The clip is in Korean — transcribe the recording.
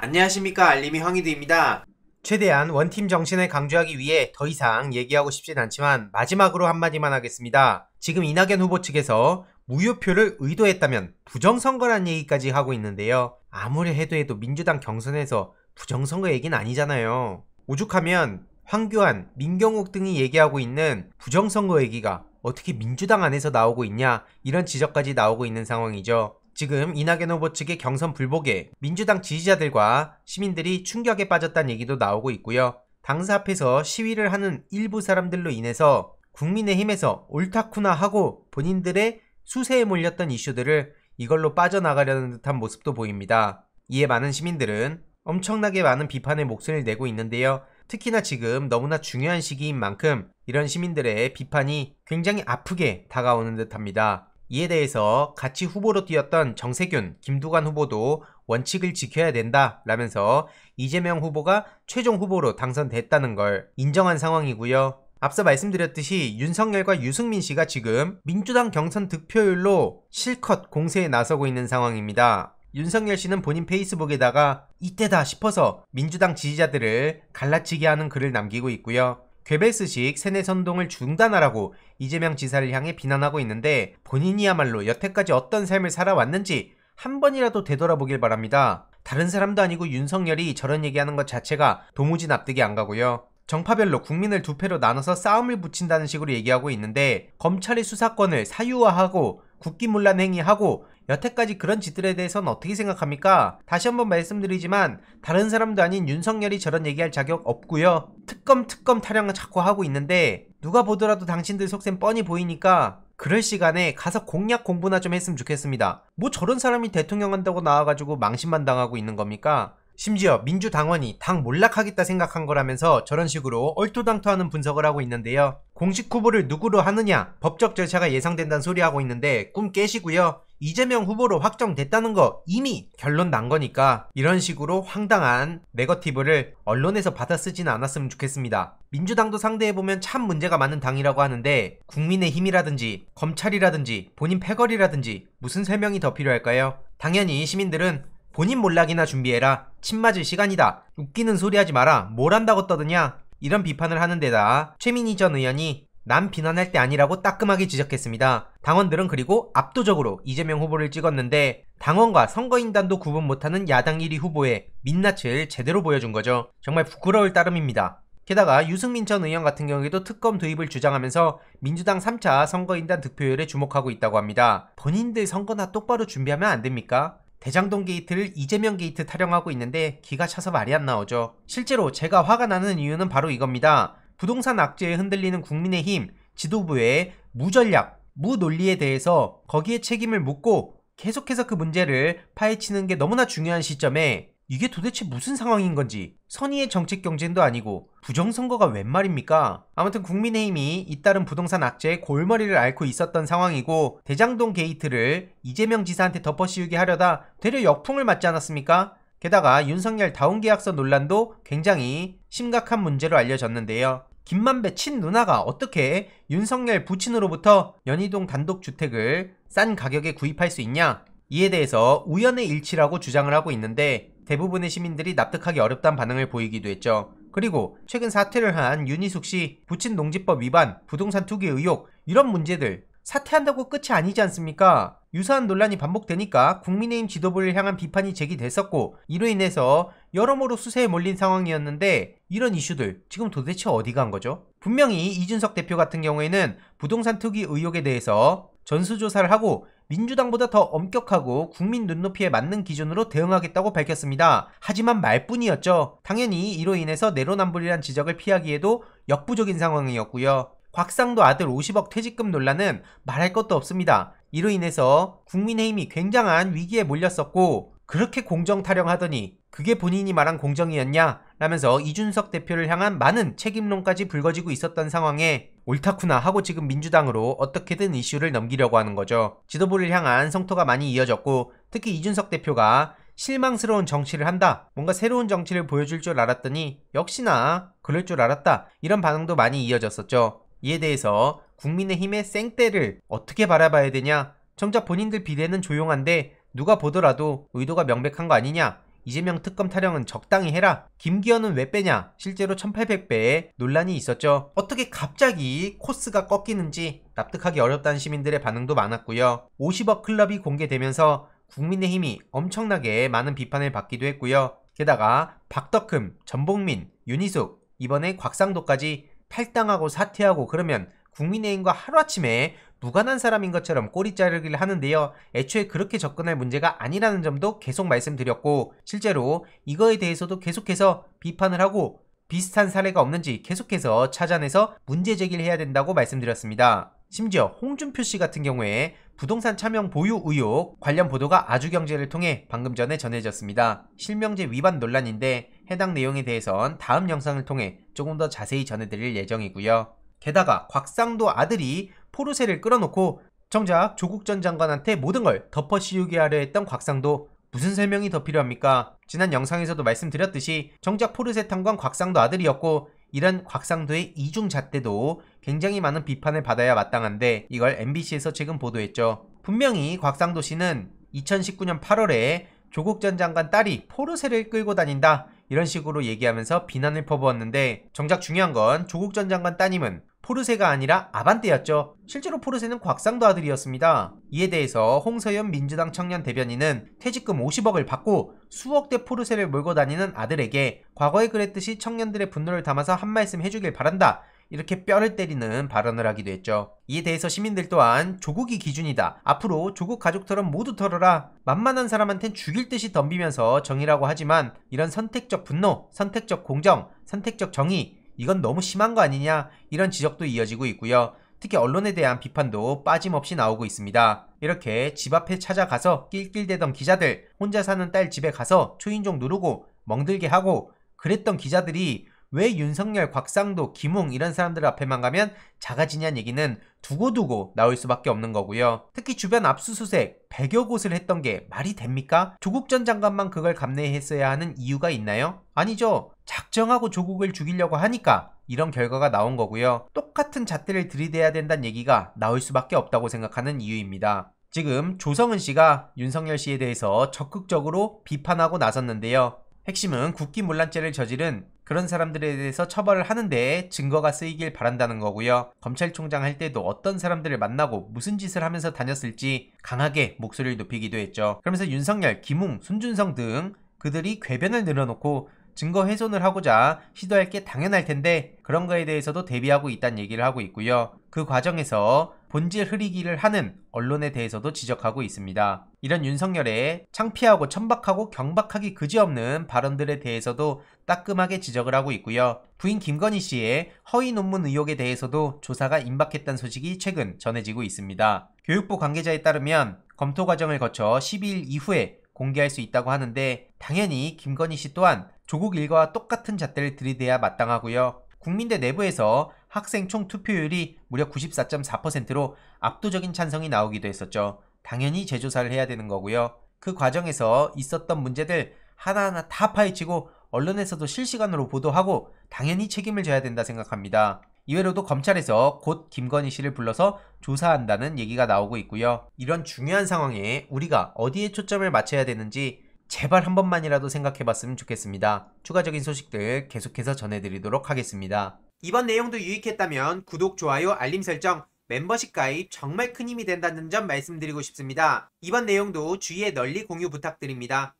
안녕하십니까 알림이 황희드입니다. 최대한 원팀 정신을 강조하기 위해 더 이상 얘기하고 싶진 않지만 마지막으로 한마디만 하겠습니다. 지금 이낙연 후보 측에서 무효표를 의도했다면 부정선거란 얘기까지 하고 있는데요. 아무리 해도 해도 민주당 경선에서 부정선거 얘기는 아니잖아요. 오죽하면 황교안, 민경욱 등이 얘기하고 있는 부정선거 얘기가 어떻게 민주당 안에서 나오고 있냐 이런 지적까지 나오고 있는 상황이죠. 지금 이낙연 후보 측의 경선 불복에 민주당 지지자들과 시민들이 충격에 빠졌다는 얘기도 나오고 있고요. 당사 앞에서 시위를 하는 일부 사람들로 인해서 국민의힘에서 옳다쿠나 하고 본인들의 수세에 몰렸던 이슈들을 이걸로 빠져나가려는 듯한 모습도 보입니다. 이에 많은 시민들은 엄청나게 많은 비판의 목소리를 내고 있는데요. 특히나 지금 너무나 중요한 시기인 만큼 이런 시민들의 비판이 굉장히 아프게 다가오는 듯 합니다. 이에 대해서 같이 후보로 뛰었던 정세균, 김두관 후보도 원칙을 지켜야 된다 라면서 이재명 후보가 최종 후보로 당선됐다는 걸 인정한 상황이고요. 앞서 말씀드렸듯이 윤석열과 유승민 씨가 지금 민주당 경선 득표율로 실컷 공세에 나서고 있는 상황입니다. 윤석열 씨는 본인 페이스북에다가 이때다 싶어서 민주당 지지자들을 갈라치게 하는 글을 남기고 있고요. 괴벨스식 세뇌 선동을 중단하라고 이재명 지사를 향해 비난하고 있는데 본인이야말로 여태까지 어떤 삶을 살아왔는지 한 번이라도 되돌아보길 바랍니다. 다른 사람도 아니고 윤석열이 저런 얘기하는 것 자체가 도무지 납득이 안 가고요. 정파별로 국민을 두 패로 나눠서 싸움을 붙인다는 식으로 얘기하고 있는데 검찰의 수사권을 사유화하고 국기문란 행위하고 여태까지 그런 짓들에 대해서는 어떻게 생각합니까? 다시 한번 말씀드리지만 다른 사람도 아닌 윤석열이 저런 얘기할 자격 없고요. 특검 특검 타령을 자꾸 하고 있는데 누가 보더라도 당신들 속셈 뻔히 보이니까 그럴 시간에 가서 공약 공부나 좀 했으면 좋겠습니다. 뭐 저런 사람이 대통령 한다고 나와가지고 망신만 당하고 있는 겁니까? 심지어 민주당원이 당 몰락하겠다 생각한 거라면서 저런 식으로 얼토당토하는 분석을 하고 있는데요. 공식 후보를 누구로 하느냐 법적 절차가 예상된다는 소리 하고 있는데 꿈 깨시고요. 이재명 후보로 확정됐다는 거 이미 결론 난 거니까 이런 식으로 황당한 네거티브를 언론에서 받아쓰진 않았으면 좋겠습니다. 민주당도 상대해보면 참 문제가 많은 당이라고 하는데 국민의 힘이라든지 검찰이라든지 본인 패거리라든지 무슨 설명이 더 필요할까요? 당연히 시민들은 본인 몰락이나 준비해라. 침 맞을 시간이다. 웃기는 소리 하지 마라. 뭘 한다고 떠드냐? 이런 비판을 하는 데다 최민희 전 의원이 난 비난할 때 아니라고 따끔하게 지적했습니다. 당원들은 그리고 압도적으로 이재명 후보를 찍었는데 당원과 선거인단도 구분 못하는 야당 1위 후보의 민낯을 제대로 보여준 거죠. 정말 부끄러울 따름입니다. 게다가 유승민 전 의원 같은 경우에도 특검 도입을 주장하면서 민주당 3차 선거인단 득표율에 주목하고 있다고 합니다. 본인들 선거나 똑바로 준비하면 안 됩니까? 대장동 게이트를 이재명 게이트 타령하고 있는데 기가 차서 말이 안 나오죠. 실제로 제가 화가 나는 이유는 바로 이겁니다. 부동산 악재에 흔들리는 국민의힘 지도부의 무전략, 무논리에 대해서 거기에 책임을 묻고 계속해서 그 문제를 파헤치는 게 너무나 중요한 시점에 이게 도대체 무슨 상황인 건지 선의의 정책 경쟁도 아니고 부정선거가 웬 말입니까? 아무튼 국민의힘이 잇따른 부동산 악재의 골머리를 앓고 있었던 상황이고 대장동 게이트를 이재명 지사한테 덮어씌우게 하려다 되려 역풍을 맞지 않았습니까? 게다가 윤석열 다운 계약서 논란도 굉장히 심각한 문제로 알려졌는데요. 김만배 친 누나가 어떻게 윤석열 부친으로부터 연희동 단독주택을 싼 가격에 구입할 수 있냐? 이에 대해서 우연의 일치라고 주장을 하고 있는데 대부분의 시민들이 납득하기 어렵다는 반응을 보이기도 했죠. 그리고 최근 사퇴를 한 윤희숙 씨 부친 농지법 위반, 부동산 투기 의혹 이런 문제들 사퇴한다고 끝이 아니지 않습니까? 유사한 논란이 반복되니까 국민의힘 지도부를 향한 비판이 제기됐었고 이로 인해서 여러모로 수세에 몰린 상황이었는데 이런 이슈들 지금 도대체 어디 간 거죠? 분명히 이준석 대표 같은 경우에는 부동산 투기 의혹에 대해서 전수조사를 하고 민주당보다 더 엄격하고 국민 눈높이에 맞는 기준으로 대응하겠다고 밝혔습니다. 하지만 말뿐이었죠. 당연히 이로 인해서 내로남불이란 지적을 피하기에도 역부족인 상황이었고요. 곽상도 아들 50억 퇴직금 논란은 말할 것도 없습니다. 이로 인해서 국민의힘이 굉장한 위기에 몰렸었고 그렇게 공정 타령하더니 그게 본인이 말한 공정이었냐? 라면서 이준석 대표를 향한 많은 책임론까지 불거지고 있었던 상황에 옳다쿠나 하고 지금 민주당으로 어떻게든 이슈를 넘기려고 하는 거죠. 지도부를 향한 성토가 많이 이어졌고 특히 이준석 대표가 실망스러운 정치를 한다. 뭔가 새로운 정치를 보여줄 줄 알았더니 역시나 그럴 줄 알았다. 이런 반응도 많이 이어졌었죠. 이에 대해서 국민의힘의 생떼를 어떻게 바라봐야 되냐? 정작 본인들 비례는 조용한데 누가 보더라도 의도가 명백한 거 아니냐? 이재명 특검 타령은 적당히 해라. 김기현은 왜 빼냐? 실제로 1800배의 논란이 있었죠. 어떻게 갑자기 코스가 꺾이는지 납득하기 어렵다는 시민들의 반응도 많았고요. 50억 클럽이 공개되면서 국민의힘이 엄청나게 많은 비판을 받기도 했고요. 게다가 박덕흠, 전복민, 윤희숙, 이번에 곽상도까지 탈당하고 사퇴하고 그러면 국민의힘과 하루아침에 무관한 사람인 것처럼 꼬리 자르기를 하는데요. 애초에 그렇게 접근할 문제가 아니라는 점도 계속 말씀드렸고 실제로 이거에 대해서도 계속해서 비판을 하고 비슷한 사례가 없는지 계속해서 찾아내서 문제 제기를 해야 된다고 말씀드렸습니다. 심지어 홍준표 씨 같은 경우에 부동산 차명 보유 의혹 관련 보도가 아주경제를 통해 방금 전에 전해졌습니다. 실명제 위반 논란인데 해당 내용에 대해선 다음 영상을 통해 조금 더 자세히 전해드릴 예정이고요. 게다가 곽상도 아들이 포르쉐를 끌어놓고 정작 조국 전 장관한테 모든 걸 덮어씌우게 하려 했던 곽상도 무슨 설명이 더 필요합니까? 지난 영상에서도 말씀드렸듯이 정작 포르쉐 탄건 곽상도 아들이었고 이런 곽상도의 이중잣대도 굉장히 많은 비판을 받아야 마땅한데 이걸 MBC에서 최근 보도했죠. 분명히 곽상도 씨는 2019년 8월에 조국 전 장관 딸이 포르쉐를 끌고 다닌다 이런 식으로 얘기하면서 비난을 퍼부었는데 정작 중요한 건 조국 전 장관 따님은 포르세가 아니라 아반떼였죠. 실제로 포르세는 곽상도 아들이었습니다. 이에 대해서 홍서연 민주당 청년 대변인은 퇴직금 50억을 받고 수억대 포르세를 몰고 다니는 아들에게 과거에 그랬듯이 청년들의 분노를 담아서 한 말씀 해주길 바란다. 이렇게 뼈를 때리는 발언을 하기도 했죠. 이에 대해서 시민들 또한 조국이 기준이다. 앞으로 조국 가족처럼 모두 털어라. 만만한 사람한텐 죽일 듯이 덤비면서 정의라고 하지만 이런 선택적 분노, 선택적 공정, 선택적 정의, 이건 너무 심한 거 아니냐 이런 지적도 이어지고 있고요. 특히 언론에 대한 비판도 빠짐없이 나오고 있습니다. 이렇게 집 앞에 찾아가서 낄낄대던 기자들, 혼자 사는 딸 집에 가서 초인종 누르고 멍들게 하고 그랬던 기자들이 왜 윤석열, 곽상도, 김웅 이런 사람들 앞에만 가면 작아지냐는 얘기는 두고두고 나올 수밖에 없는 거고요. 특히 주변 압수수색 100여 곳을 했던 게 말이 됩니까? 조국 전 장관만 그걸 감내했어야 하는 이유가 있나요? 아니죠. 작정하고 조국을 죽이려고 하니까 이런 결과가 나온 거고요. 똑같은 잣대를 들이대야 된다는 얘기가 나올 수밖에 없다고 생각하는 이유입니다. 지금 조성은 씨가 윤석열 씨에 대해서 적극적으로 비판하고 나섰는데요. 핵심은 국기문란죄를 저지른 그런 사람들에 대해서 처벌을 하는데 증거가 쓰이길 바란다는 거고요. 검찰총장 할 때도 어떤 사람들을 만나고 무슨 짓을 하면서 다녔을지 강하게 목소리를 높이기도 했죠. 그러면서 윤석열, 김웅, 손준성 등 그들이 궤변을 늘어놓고 증거 훼손을 하고자 시도할 게 당연할 텐데 그런 거에 대해서도 대비하고 있다는 얘기를 하고 있고요. 그 과정에서 본질 흐리기를 하는 언론에 대해서도 지적하고 있습니다. 이런 윤석열의 창피하고 천박하고 경박하기 그지없는 발언들에 대해서도 따끔하게 지적을 하고 있고요. 부인 김건희 씨의 허위 논문 의혹에 대해서도 조사가 임박했다는 소식이 최근 전해지고 있습니다. 교육부 관계자에 따르면 검토 과정을 거쳐 12일 이후에 공개할 수 있다고 하는데 당연히 김건희 씨 또한 조국 일과와 똑같은 잣대를 들이대야 마땅하고요. 국민대 내부에서 학생 총 투표율이 무려 94.4%로 압도적인 찬성이 나오기도 했었죠. 당연히 재조사를 해야 되는 거고요. 그 과정에서 있었던 문제들 하나하나 다 파헤치고 언론에서도 실시간으로 보도하고 당연히 책임을 져야 된다 생각합니다. 이외로도 검찰에서 곧 김건희 씨를 불러서 조사한다는 얘기가 나오고 있고요. 이런 중요한 상황에 우리가 어디에 초점을 맞춰야 되는지 제발 한 번만이라도 생각해봤으면 좋겠습니다. 추가적인 소식들 계속해서 전해드리도록 하겠습니다. 이번 내용도 유익했다면 구독, 좋아요, 알림 설정, 멤버십 가입 정말 큰 힘이 된다는 점 말씀드리고 싶습니다. 이번 내용도 주위에 널리 공유 부탁드립니다.